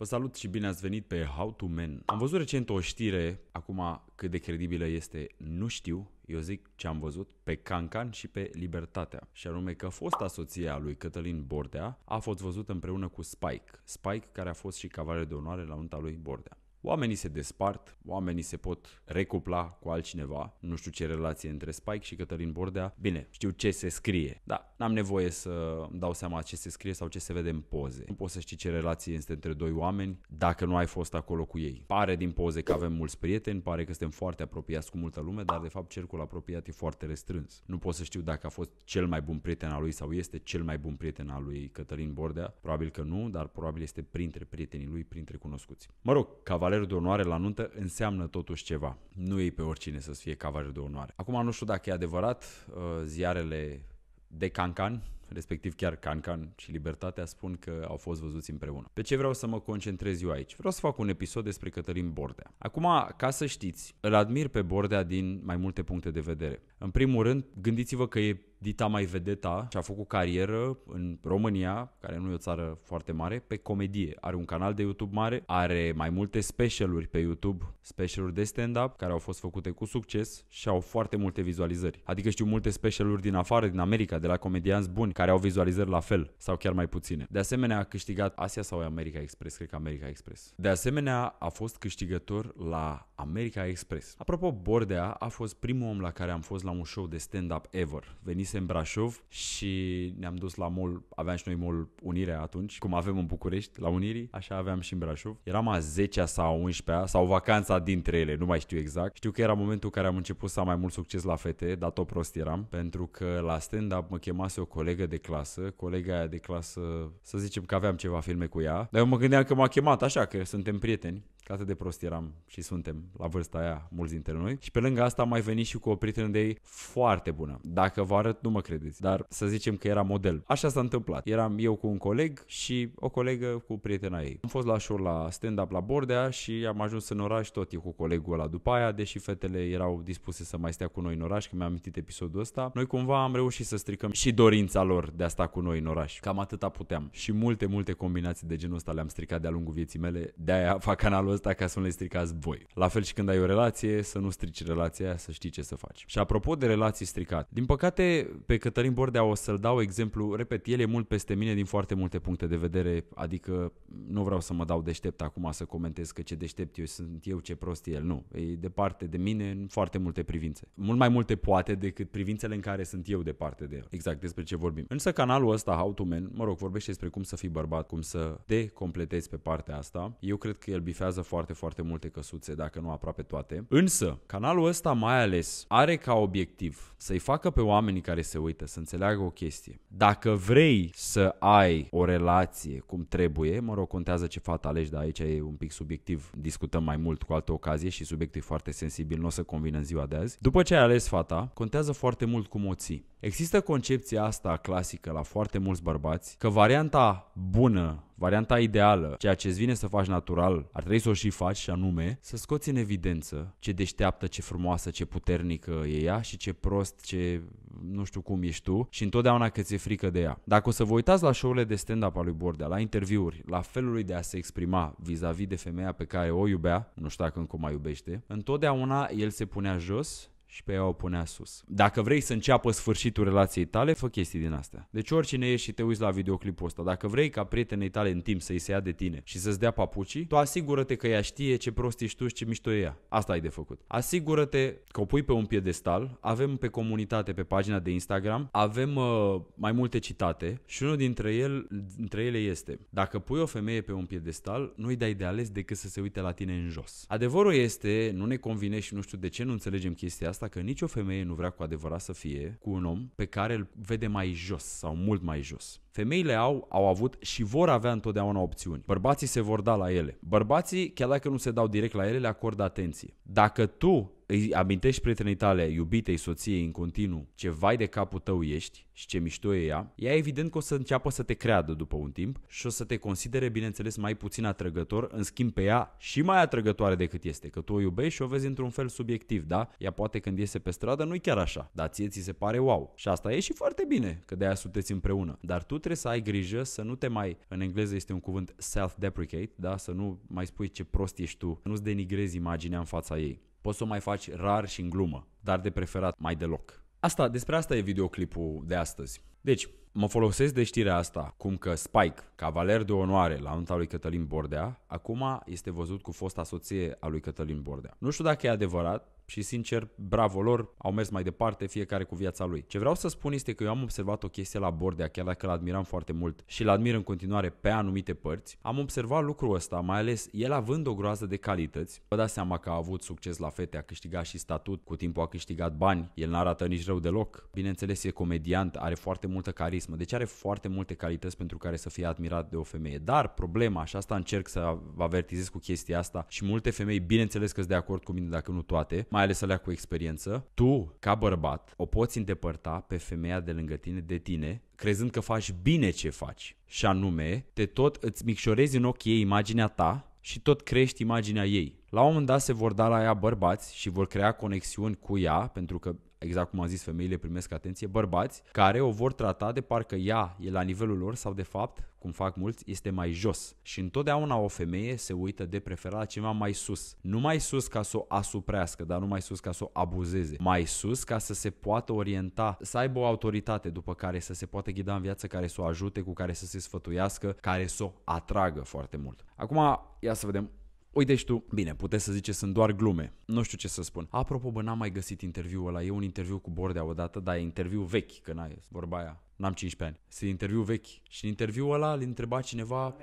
Vă salut și bine ați venit pe How to Men. Am văzut recent o știre, acum cât de credibilă este, nu știu, eu zic ce am văzut, pe Cancan și pe Libertatea. Și anume că fosta soție a lui Cătălin Bordea a fost văzută împreună cu Spike. Spike care a fost și cavaler de onoare la unta lui Bordea. Oamenii se despart, oamenii se pot recupla cu altcineva. Nu știu ce relație între Spike și Cătălin Bordea. Bine, știu ce se scrie, dar n-am nevoie să îmi dau seama ce se scrie sau ce se vede în poze. Nu poți să știi ce relație este între doi oameni dacă nu ai fost acolo cu ei. Pare din poze că avem mulți prieteni, pare că suntem foarte apropiați cu multă lume, dar de fapt cercul apropiat e foarte restrâns. Nu pot să știu dacă a fost cel mai bun prieten al lui sau este cel mai bun prieten al lui Cătălin Bordea. Probabil că nu, dar probabil este printre prietenii lui, printre cunoscuți. Mă rog, Caval cavaler de onoare la nuntă înseamnă totuși ceva. Nu e pe oricine să fie cavaler de onoare. Acum nu știu dacă e adevărat, uh, ziarele de Cancan, respectiv chiar Cancan și Libertatea spun că au fost văzuți împreună. Pe ce vreau să mă concentrez eu aici? Vreau să fac un episod despre Cătălin Bordea. Acum, ca să știți, îl admir pe Bordea din mai multe puncte de vedere. În primul rând, gândiți-vă că e Dita Mai Vedeta și-a făcut carieră în România, care nu e o țară foarte mare, pe comedie. Are un canal de YouTube mare, are mai multe specialuri pe YouTube, specialuri de stand-up, care au fost făcute cu succes și au foarte multe vizualizări. Adică știu multe specialuri din afară, din America, de la comedianți buni, care au vizualizări la fel sau chiar mai puține. De asemenea, a câștigat Asia sau America Express, cred că America Express. De asemenea, a fost câștigător la America Express. Apropo, Bordea a fost primul om la care am fost la un show de stand-up ever. Venise în Brașov și ne-am dus la mall, aveam și noi mall Unirea atunci, cum avem în București, la Unirii, așa aveam și în Brașov. Eram a 10-a sau 11-a sau vacanța dintre ele, nu mai știu exact. Știu că era momentul în care am început să am mai mult succes la fete, dar tot prost eram, pentru că la stand-up mă chemase o colegă de clasă, colega aia de clasă, să zicem că aveam ceva filme cu ea, dar eu mă gândeam că m-a chemat așa, că suntem prieteni Că atât de prost eram și suntem la vârsta aia mulți dintre noi. Și pe lângă asta am mai venit și cu o prietenă de ei foarte bună. Dacă vă arăt, nu mă credeți, dar să zicem că era model. Așa s-a întâmplat. Eram eu cu un coleg și o colegă cu prietena ei. Am fost la show la stand-up la Bordea și am ajuns în oraș tot eu cu colegul ăla după aia, deși fetele erau dispuse să mai stea cu noi în oraș, că mi-am amintit episodul ăsta. Noi cumva am reușit să stricăm și dorința lor de a sta cu noi în oraș. Cam atâta puteam. Și multe, multe combinații de genul ăsta le-am stricat de-a lungul vieții mele. De-aia fac canalul ăsta ca să nu le stricați voi. La fel și când ai o relație, să nu strici relația aia, să știi ce să faci. Și apropo de relații stricate, din păcate pe Cătălin Bordea o să-l dau exemplu, repet, el e mult peste mine din foarte multe puncte de vedere, adică nu vreau să mă dau deștept acum să comentez că ce deștept eu sunt eu, ce prost e el, nu. E departe de mine în foarte multe privințe. Mult mai multe poate decât privințele în care sunt eu departe de el. Exact despre ce vorbim. Însă canalul ăsta, How to Man, mă rog, vorbește despre cum să fii bărbat, cum să te completezi pe partea asta. Eu cred că el bifează foarte, foarte multe căsuțe, dacă nu aproape toate. Însă, canalul ăsta mai ales are ca obiectiv să-i facă pe oamenii care se uită să înțeleagă o chestie. Dacă vrei să ai o relație cum trebuie, mă rog, contează ce fată alegi, dar aici e un pic subiectiv, discutăm mai mult cu altă ocazie și subiectul e foarte sensibil, nu o să convină în ziua de azi. După ce ai ales fata, contează foarte mult cum o ții. Există concepția asta clasică la foarte mulți bărbați că varianta bună, varianta ideală, ceea ce îți vine să faci natural, ar trebui să o și faci și anume să scoți în evidență ce deșteaptă, ce frumoasă, ce puternică e ea și ce prost, ce nu știu cum ești tu și întotdeauna că ți-e frică de ea. Dacă o să vă uitați la show-urile de stand-up al lui Bordea, la interviuri, la felul lui de a se exprima vis-a-vis de femeia pe care o iubea, nu știu dacă încă o mai iubește, întotdeauna el se punea jos și pe ea o punea sus. Dacă vrei să înceapă sfârșitul relației tale, fă chestii din astea. Deci oricine ești și te uiți la videoclipul ăsta, dacă vrei ca prietenei tale în timp să-i se ia de tine și să-ți dea papucii, tu asigură-te că ea știe ce prost ești tu și ce mișto e ea. Asta ai de făcut. Asigură-te că o pui pe un piedestal, avem pe comunitate, pe pagina de Instagram, avem uh, mai multe citate și unul dintre, el, dintre ele este dacă pui o femeie pe un piedestal, nu-i dai de ales decât să se uite la tine în jos. Adevărul este, nu ne convine și nu știu de ce nu înțelegem chestia asta, asta că nicio femeie nu vrea cu adevărat să fie cu un om pe care îl vede mai jos sau mult mai jos. Femeile au, au avut și vor avea întotdeauna opțiuni. Bărbații se vor da la ele. Bărbații, chiar dacă nu se dau direct la ele, le acordă atenție. Dacă tu îi amintești prietenii tale, iubitei, soției în continuu ce vai de capul tău ești și ce mișto e ea, ea evident că o să înceapă să te creadă după un timp și o să te considere, bineînțeles, mai puțin atrăgător, în schimb pe ea și mai atrăgătoare decât este, că tu o iubești și o vezi într-un fel subiectiv, da? Ea poate când iese pe stradă nu-i chiar așa, dar ție ți se pare wow. Și asta e și foarte bine, că de-aia sunteți împreună. Dar tu trebuie să ai grijă să nu te mai, în engleză este un cuvânt self-deprecate, da? Să nu mai spui ce prost ești tu, nu-ți denigrezi imaginea în fața ei. Poți să o mai faci rar și în glumă, dar de preferat mai deloc. Asta, despre asta e videoclipul de astăzi. Deci, mă folosesc de știrea asta, cum că Spike, cavaler de onoare la nunta lui Cătălin Bordea, acum este văzut cu fosta soție a lui Cătălin Bordea. Nu știu dacă e adevărat, și sincer, bravo lor, au mers mai departe fiecare cu viața lui. Ce vreau să spun este că eu am observat o chestie la Bordea, chiar dacă îl admiram foarte mult și îl admir în continuare pe anumite părți, am observat lucrul ăsta, mai ales el având o groază de calități. Vă dați seama că a avut succes la fete, a câștigat și statut, cu timpul a câștigat bani, el n-arată nici rău deloc. Bineînțeles, e comediant, are foarte multă carismă, deci are foarte multe calități pentru care să fie admirat de o femeie. Dar problema, și asta încerc să avertizez cu chestia asta și multe femei, bineînțeles că sunt de acord cu mine, dacă nu toate, mai ales alea cu experiență, tu, ca bărbat, o poți îndepărta pe femeia de lângă tine de tine crezând că faci bine ce faci. Și anume, te tot îți micșorezi în ochii ei imaginea ta și tot crești imaginea ei. La un moment dat se vor da la ea bărbați și vor crea conexiuni cu ea, pentru că exact cum am zis, femeile primesc atenție, bărbați care o vor trata de parcă ea e la nivelul lor sau de fapt, cum fac mulți, este mai jos. Și întotdeauna o femeie se uită de preferat la ceva mai sus. Nu mai sus ca să o asuprească, dar nu mai sus ca să o abuzeze. Mai sus ca să se poată orienta, să aibă o autoritate după care să se poată ghida în viață, care să o ajute, cu care să se sfătuiască, care să o atragă foarte mult. Acum, ia să vedem Uite și tu, bine, puteți să ziceți sunt doar glume, nu știu ce să spun. Apropo, bă, n-am mai găsit interviul ăla, e un interviu cu Bordea odată, dar e interviu vechi, că n-ai vorba aia, n-am 15 ani. Este interviu vechi și în interviu ăla îl întreba cineva...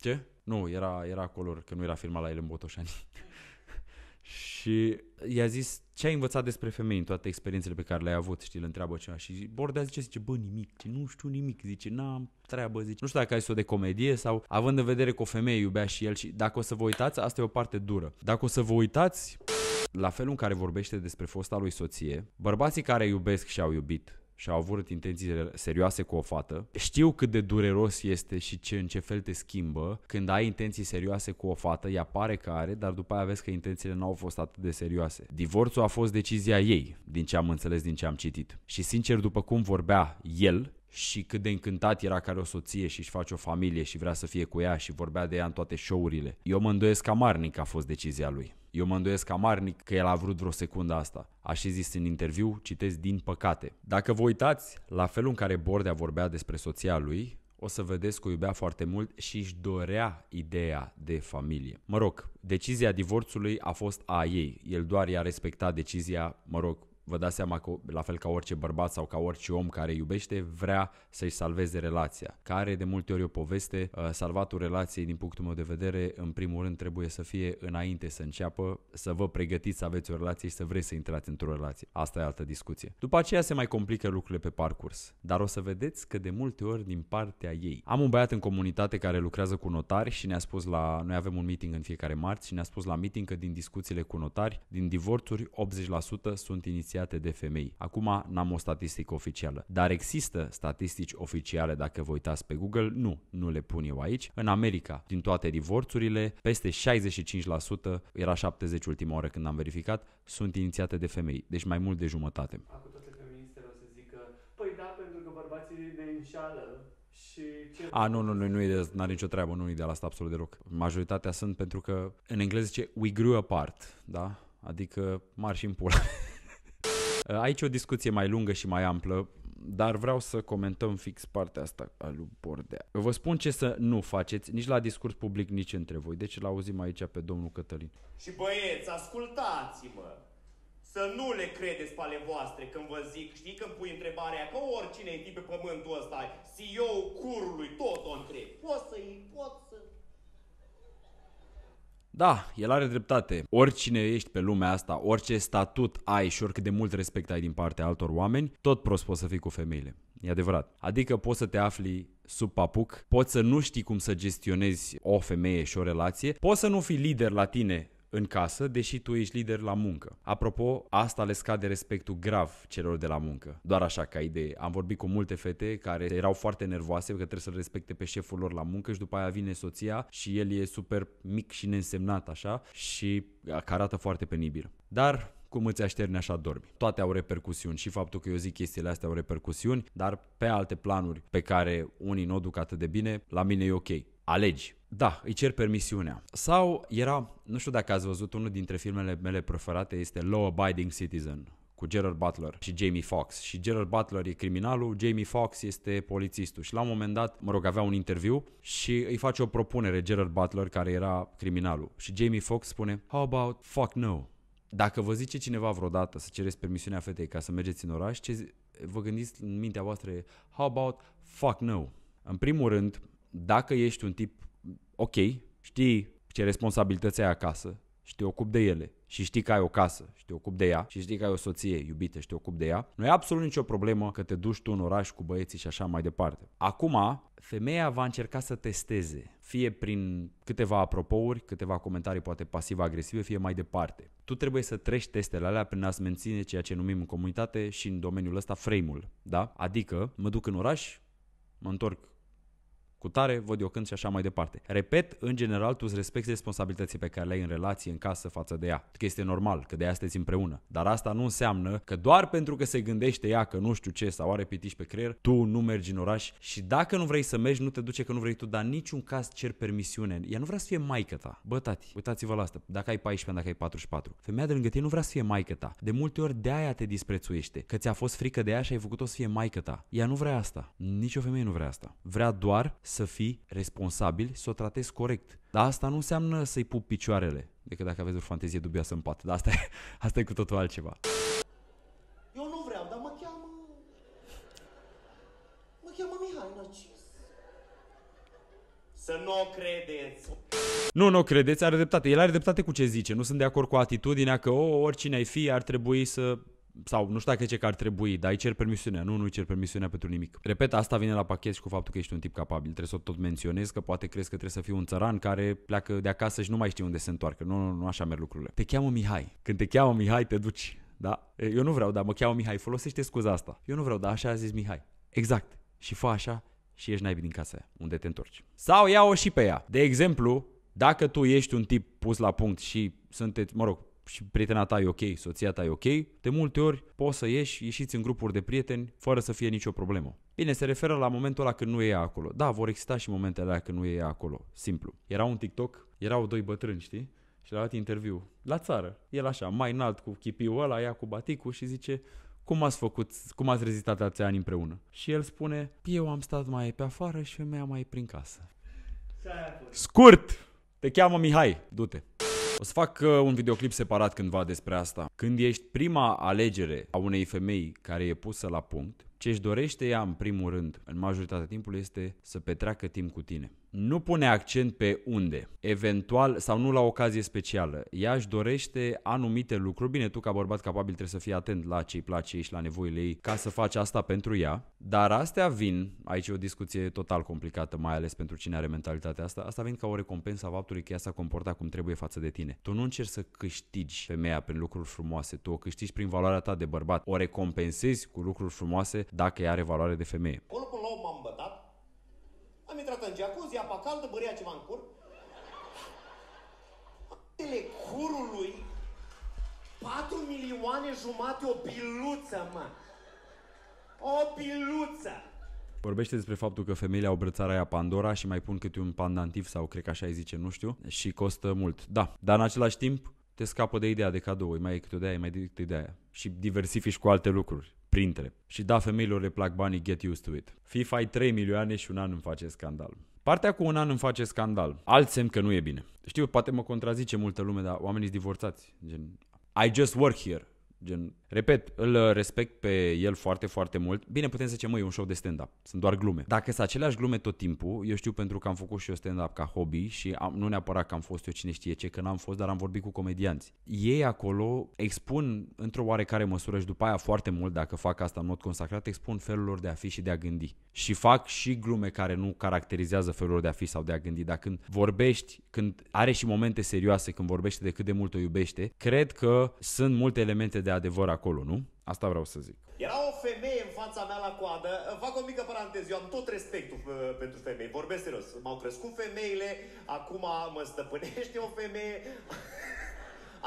Ce? Nu, era, era color, că nu era filmat la el în Botoșani. Și i-a zis ce ai învățat despre femei în toate experiențele pe care le-ai avut, știi, îl întreabă ceva și Bordea zice, zice, bă, nimic, zice, nu știu nimic, zice, n-am treabă, zice, nu știu dacă ai o de comedie sau având în vedere că o femeie iubea și el și dacă o să vă uitați, asta e o parte dură. Dacă o să vă uitați la felul în care vorbește despre fosta lui soție, bărbații care iubesc și au iubit și au avut intenții serioase cu o fată, știu cât de dureros este și ce, în ce fel te schimbă când ai intenții serioase cu o fată, ea pare că are, dar după aia vezi că intențiile nu au fost atât de serioase. Divorțul a fost decizia ei, din ce am înțeles, din ce am citit. Și sincer, după cum vorbea el, și cât de încântat era care o soție și își face o familie și vrea să fie cu ea și vorbea de ea în toate show-urile. Eu mă îndoiesc amarnic că a fost decizia lui. Eu mă îndoiesc amarnic că el a vrut vreo secundă asta. și zis în interviu, citesc din păcate. Dacă vă uitați la felul în care Bordea vorbea despre soția lui, o să vedeți că o iubea foarte mult și își dorea ideea de familie. Mă rog, decizia divorțului a fost a ei. El doar i-a respectat decizia, mă rog, vă dați seama că, la fel ca orice bărbat sau ca orice om care iubește, vrea să-și salveze relația. Care de multe ori o poveste, uh, salvatul relației din punctul meu de vedere, în primul rând trebuie să fie înainte să înceapă, să vă pregătiți să aveți o relație și să vreți să intrați într-o relație. Asta e altă discuție. După aceea se mai complică lucrurile pe parcurs, dar o să vedeți că de multe ori din partea ei. Am un băiat în comunitate care lucrează cu notari și ne-a spus la, noi avem un meeting în fiecare marți și ne-a spus la meeting că din discuțiile cu notari, din divorțuri, 80% sunt inițiate inițiate de femei. Acum n-am o statistică oficială, dar există statistici oficiale dacă vă uitați pe Google, nu, nu le pun eu aici. În America, din toate divorțurile, peste 65%, era 70 ultima oară când am verificat, sunt inițiate de femei, deci mai mult de jumătate. Păi da, A, nu, nu, nu, nu e de, are nicio treabă, nu e de la asta absolut deloc. Majoritatea sunt pentru că, în engleză zice, we grew apart, da? Adică mari în pula. Eh, aici o discuție mai lungă și mai amplă, dar vreau să comentăm fix partea asta a lui Bordea. Vă spun ce să nu faceți, nici la discurs public, nici între voi. Deci l-auzim aici pe domnul Cătălin. Și băieți, ascultați-mă! Să nu le credeți pe ale voastre când vă zic, știi când pui întrebarea că oricine e pe pământul ăsta, CEO curului, tot o întreb. Poți să-i, poți da, el are dreptate. Oricine ești pe lumea asta, orice statut ai și oricât de mult respect ai din partea altor oameni, tot prost poți să fii cu femeile. E adevărat. Adică poți să te afli sub papuc, poți să nu știi cum să gestionezi o femeie și o relație, poți să nu fii lider la tine în casă, deși tu ești lider la muncă. Apropo, asta le scade respectul grav celor de la muncă. Doar așa ca idee. Am vorbit cu multe fete care erau foarte nervoase că trebuie să-l respecte pe șeful lor la muncă și după aia vine soția și el e super mic și neînsemnat așa și arată foarte penibil. Dar cum îți așterni așa dormi. Toate au repercusiuni și faptul că eu zic chestiile astea au repercusiuni, dar pe alte planuri pe care unii nu o duc atât de bine, la mine e ok alegi. Da, îi cer permisiunea. Sau era, nu știu dacă ați văzut, unul dintre filmele mele preferate este Law Abiding Citizen cu Gerard Butler și Jamie Foxx. Și Gerard Butler e criminalul, Jamie Foxx este polițistul. Și la un moment dat, mă rog, avea un interviu și îi face o propunere Gerard Butler, care era criminalul. Și Jamie Foxx spune, how about fuck no? Dacă vă zice cineva vreodată să cereți permisiunea fetei ca să mergeți în oraș, ce vă gândiți în mintea voastră, how about fuck no? În primul rând, dacă ești un tip ok, știi ce responsabilități ai acasă și te ocupi de ele și știi că ai o casă și te ocupi de ea și știi că ai o soție iubită și te ocupi de ea, nu e absolut nicio problemă că te duci tu în oraș cu băieții și așa mai departe. Acum, femeia va încerca să testeze, fie prin câteva apropouri, câteva comentarii poate pasiv-agresive, fie mai departe. Tu trebuie să treci testele alea prin a-ți menține ceea ce numim în comunitate și în domeniul ăsta frame-ul, da? Adică mă duc în oraș, mă întorc cu tare, văd eu când și așa mai departe. Repet, în general, tu îți respecti responsabilității pe care le ai în relație, în casă, față de ea. Că este normal, că de asta sunteți împreună. Dar asta nu înseamnă că doar pentru că se gândește ea că nu știu ce sau are pitiș pe creier, tu nu mergi în oraș și dacă nu vrei să mergi, nu te duce că nu vrei tu, dar niciun caz cer permisiune. Ea nu vrea să fie maică ta. Bă, tati, uitați-vă la asta. Dacă ai 14 dacă ai 44. Femeia de lângă tine nu vrea să fie maică ta. De multe ori de aia te disprețuiește, că ți-a fost frică de ea și ai făcut-o să fie maică ta. Ea nu vrea asta. Nici o femeie nu vrea asta. Vrea doar să fii responsabil, să o tratezi corect. Dar asta nu înseamnă să-i pup picioarele, decât dacă aveți o fantezie dubioasă în pat. Dar asta e, asta e cu totul altceva. Eu nu vreau, dar mă cheamă... Mă cheamă Mihai Narcis. Să nu o credeți. Nu, nu credeți, are dreptate. El are dreptate cu ce zice. Nu sunt de acord cu atitudinea că o, oh, oricine ai fi ar trebui să sau nu știu dacă ce că ar trebui, dar îi cer permisiunea, nu, nu îi cer permisiunea pentru nimic. Repet, asta vine la pachet și cu faptul că ești un tip capabil. Trebuie să o tot menționez că poate crezi că trebuie să fii un țăran care pleacă de acasă și nu mai știe unde se întoarcă. Nu, nu, nu așa merg lucrurile. Te cheamă Mihai. Când te cheamă Mihai, te duci. Da? Eu nu vreau, dar mă cheamă Mihai. Folosește scuza asta. Eu nu vreau, dar așa a zis Mihai. Exact. Și fă așa și ești naibii din casa aia, unde te întorci. Sau ia-o și pe ea. De exemplu, dacă tu ești un tip pus la punct și sunteți, mă rog, și prietena ta e ok, soția ta e ok, de multe ori poți să ieși, ieșiți în grupuri de prieteni fără să fie nicio problemă. Bine, se referă la momentul ăla când nu e acolo. Da, vor exista și momentele alea când nu e acolo. Simplu. Era un TikTok, erau doi bătrâni, știi? Și l-a dat interviu. La țară. El așa, mai înalt cu chipiul ăla, ea cu baticul și zice cum ați făcut, cum ați rezistat ați ani împreună? Și el spune, eu am stat mai pe afară și femeia mai prin casă. Scurt! Te cheamă Mihai, du-te! O să fac uh, un videoclip separat cândva despre asta. Când ești prima alegere a unei femei care e pusă la punct, ce își dorește ea, în primul rând, în majoritatea timpului, este să petreacă timp cu tine. Nu pune accent pe unde, eventual sau nu la ocazie specială. Ea își dorește anumite lucruri. Bine, tu ca bărbat capabil trebuie să fii atent la ce-i place și la nevoile ei ca să faci asta pentru ea. Dar astea vin, aici e o discuție total complicată, mai ales pentru cine are mentalitatea asta, asta vin ca o recompensă a faptului că ea s-a comportat cum trebuie față de tine. Tu nu încerci să câștigi femeia prin lucruri frumoase, tu o câștigi prin valoarea ta de bărbat. O recompensezi cu lucruri frumoase dacă ea are valoare de femeie. Acolo până la m-am bătat, am intrat în jacuzzi, apa caldă, bărea ceva în cur. Tele curului 4 milioane jumate o piluță, mă! O piluță! Vorbește despre faptul că femeile au brățara aia Pandora și mai pun câte un pandantiv sau cred că așa îi zice, nu știu, și costă mult. Da, dar în același timp te scapă de ideea de cadou, e mai e câte de aia, mai de aia și diversifici cu alte lucruri printre. Și da, femeilor le plac banii, get used to it. FIFA ai 3 milioane și un an îmi face scandal. Partea cu un an îmi face scandal. Alt semn că nu e bine. Știu, poate mă contrazice multă lume, dar oamenii sunt divorțați. Gen, I just work here. Gen, Repet, îl uh, respect pe el foarte, foarte mult. Bine, putem să zicem, măi, e un show de stand-up. Sunt doar glume. Dacă sunt aceleași glume tot timpul, eu știu pentru că am făcut și eu stand-up ca hobby și am, nu neapărat că am fost eu cine știe ce, că n-am fost, dar am vorbit cu comedianți. Ei acolo expun într-o oarecare măsură și după aia foarte mult, dacă fac asta în mod consacrat, expun felul lor de a fi și de a gândi. Și fac și glume care nu caracterizează felul lor de a fi sau de a gândi. Dacă când vorbești, când are și momente serioase, când vorbește de cât de mult o iubește, cred că sunt multe elemente de adevăr acolo, nu? Asta vreau să zic. Era o femeie în fața mea la coadă. Fac o mică paranteză, eu am tot respectul uh, pentru femei. Vorbesc serios. M-au crescut femeile, acum mă stăpânește o femeie.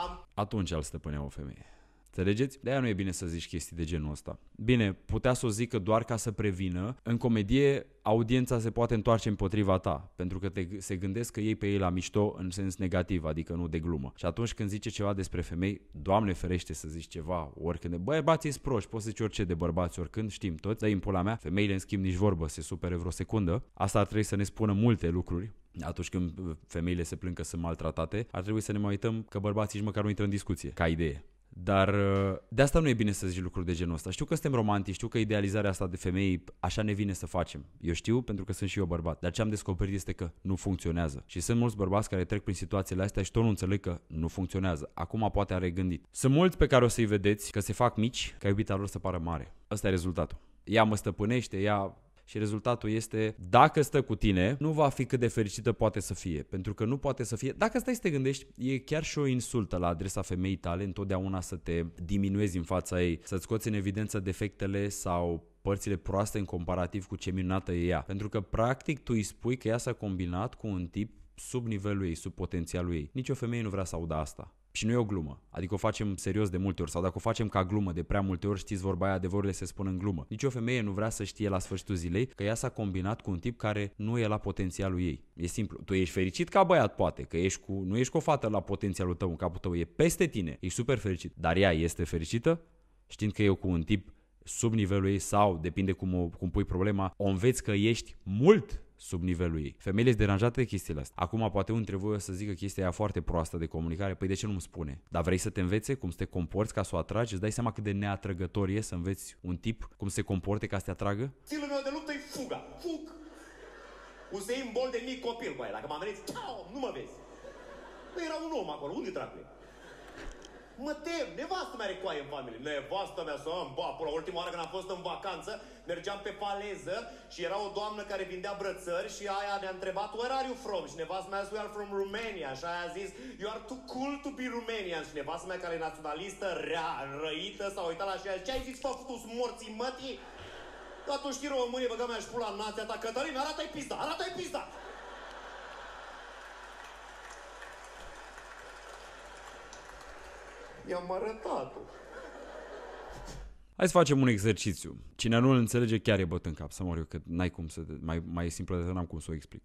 am... Atunci îl stăpânea o femeie. Înțelegeți? De-aia nu e bine să zici chestii de genul ăsta. Bine, putea să o zică doar ca să prevină. În comedie, audiența se poate întoarce împotriva ta, pentru că te, se gândesc că ei pe ei la mișto în sens negativ, adică nu de glumă. Și atunci când zice ceva despre femei, Doamne ferește să zici ceva, oricând, băieții sunt proști, poți să zici orice de bărbați oricând, știm toți, dar în pula mea, femeile în schimb nici vorbă, se supere vreo secundă. Asta ar trebui să ne spună multe lucruri, atunci când femeile se plâng că sunt maltratate, ar trebui să ne mai uităm că bărbații nici măcar nu intră în discuție, ca idee. Dar uh, de asta nu e bine să zici lucruri de genul ăsta. Știu că suntem romantici, știu că idealizarea asta de femei așa ne vine să facem. Eu știu pentru că sunt și eu bărbat. Dar ce am descoperit este că nu funcționează. Și sunt mulți bărbați care trec prin situațiile astea și tot nu înțeleg că nu funcționează. Acum poate a regândit. Sunt mulți pe care o să-i vedeți că se fac mici ca iubita lor să pară mare. Ăsta e rezultatul. Ea mă stăpânește, ea și rezultatul este, dacă stă cu tine, nu va fi cât de fericită poate să fie. Pentru că nu poate să fie. Dacă stai să te gândești, e chiar și o insultă la adresa femeii tale întotdeauna să te diminuezi în fața ei, să-ți scoți în evidență defectele sau părțile proaste în comparativ cu ce minunată e ea. Pentru că practic tu îi spui că ea s-a combinat cu un tip sub nivelul ei, sub potențialul ei. Nici o femeie nu vrea să audă asta. Și nu e o glumă. Adică o facem serios de multe ori sau dacă o facem ca glumă de prea multe ori, știți vorba aia, adevărurile se spun în glumă. Nici o femeie nu vrea să știe la sfârșitul zilei că ea s-a combinat cu un tip care nu e la potențialul ei. E simplu. Tu ești fericit ca băiat, poate, că ești cu, nu ești cu o fată la potențialul tău, în capul tău e peste tine, ești super fericit. Dar ea este fericită știind că eu cu un tip sub nivelul ei sau, depinde cum, o, cum pui problema, o înveți că ești mult sub nivelul ei. Femeile sunt deranjate de chestiile astea. Acum poate unul o să zică chestia aia foarte proastă de comunicare, păi de ce nu-mi spune? Dar vrei să te învețe cum să te comporți ca să o atragi? Îți dai seama cât de neatrăgător e să înveți un tip cum se comporte ca să te atragă? Stilul meu de luptă e fuga. Fug! Usein bol de mic copil, băi, dacă m-am venit, nu mă vezi! Păi era un om acolo, unde dracu Mă tem, nevastă mea are coaie în familie. Nevastă mea să am, ba, până la ultima oară când am fost în vacanță, mergeam pe paleză și era o doamnă care vindea brățări și aia ne-a întrebat, where are you from? Și nevastă mea a zis, we are from Romania. Și aia a zis, you are too cool to be Romanian. Și nevastă mea care e naționalistă, rea, răită, s-a uitat la și a zis, ce ai zis, făcutus morții mătii? Atunci știi românii, băga mea și pula nația ta, Cătălin, arată-i pizda, arată-i pizda! I-am arătat-o. Hai să facem un exercițiu. Cine nu îl înțelege chiar e băt în cap, să mor eu, că n-ai cum să... Mai, mai simplu de n-am cum să o explic.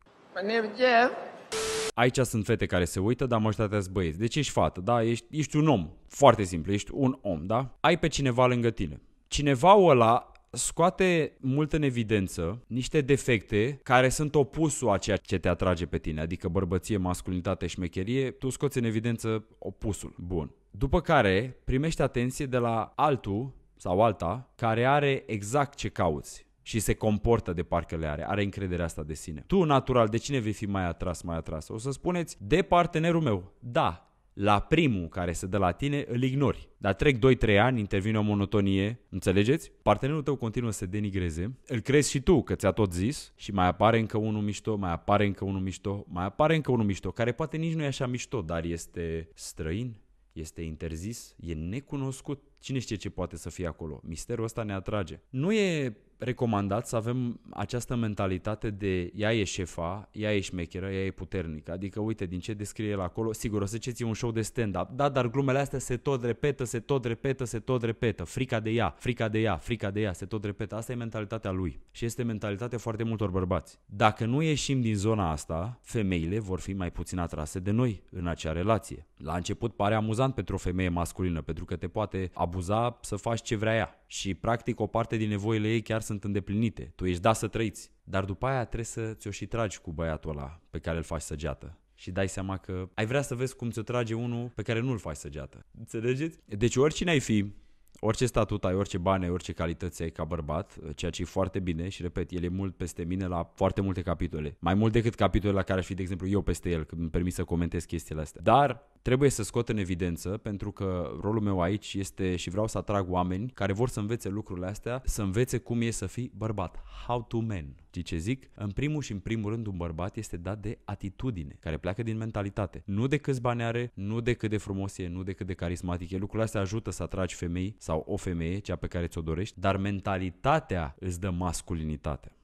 Aici sunt fete care se uită, dar majoritatea sunt băieți. Deci ești fată, da? Ești, ești un om. Foarte simplu, ești un om, da? Ai pe cineva lângă tine. Cineva ăla scoate mult în evidență niște defecte care sunt opusul a ceea ce te atrage pe tine, adică bărbăție, masculinitate, șmecherie, tu scoți în evidență opusul. Bun. După care primești atenție de la altul sau alta care are exact ce cauți și se comportă de parcă le are, are încrederea asta de sine. Tu, natural, de cine vei fi mai atras, mai atras? O să spuneți, de partenerul meu. Da, la primul care se dă la tine, îl ignori. Dar trec 2-3 ani, intervine o monotonie, înțelegeți? Partenerul tău continuă să se denigreze, îl crezi și tu că ți-a tot zis și mai apare încă unul mișto, mai apare încă unul mișto, mai apare încă unul mișto, care poate nici nu e așa mișto, dar este străin, este interzis, e necunoscut, cine știe ce poate să fie acolo. Misterul ăsta ne atrage. Nu e recomandat să avem această mentalitate de ea e șefa, ea e șmecheră, ea e puternică. Adică uite din ce descrie el acolo, sigur o să ceți un show de stand-up, da, dar glumele astea se tot repetă, se tot repetă, se tot repetă, frica de ea, frica de ea, frica de ea, se tot repetă. Asta e mentalitatea lui și este mentalitatea foarte multor bărbați. Dacă nu ieșim din zona asta, femeile vor fi mai puțin atrase de noi în acea relație. La început pare amuzant pentru o femeie masculină, pentru că te poate abuza să faci ce vrea ea și practic o parte din nevoile ei chiar sunt îndeplinite. Tu ești da să trăiți, dar după aia trebuie să ți-o și tragi cu băiatul ăla pe care îl faci săgeată și dai seama că ai vrea să vezi cum ți-o trage unul pe care nu-l faci săgeată. Înțelegeți? Deci oricine ai fi, orice statut ai, orice bani ai, orice calități ai ca bărbat, ceea ce e foarte bine și repet, el e mult peste mine la foarte multe capitole. Mai mult decât capitolele la care aș fi, de exemplu, eu peste el, când îmi permis să comentez chestiile astea. Dar trebuie să scot în evidență, pentru că rolul meu aici este și vreau să atrag oameni care vor să învețe lucrurile astea, să învețe cum e să fii bărbat. How to men. Știi ce zic? În primul și în primul rând un bărbat este dat de atitudine, care pleacă din mentalitate. Nu de câți bani are, nu de cât de frumos e, nu de cât de carismatic e. Lucrurile astea ajută să atragi femei sau o femeie, cea pe care ți-o dorești, dar mentalitatea îți dă masculinitate.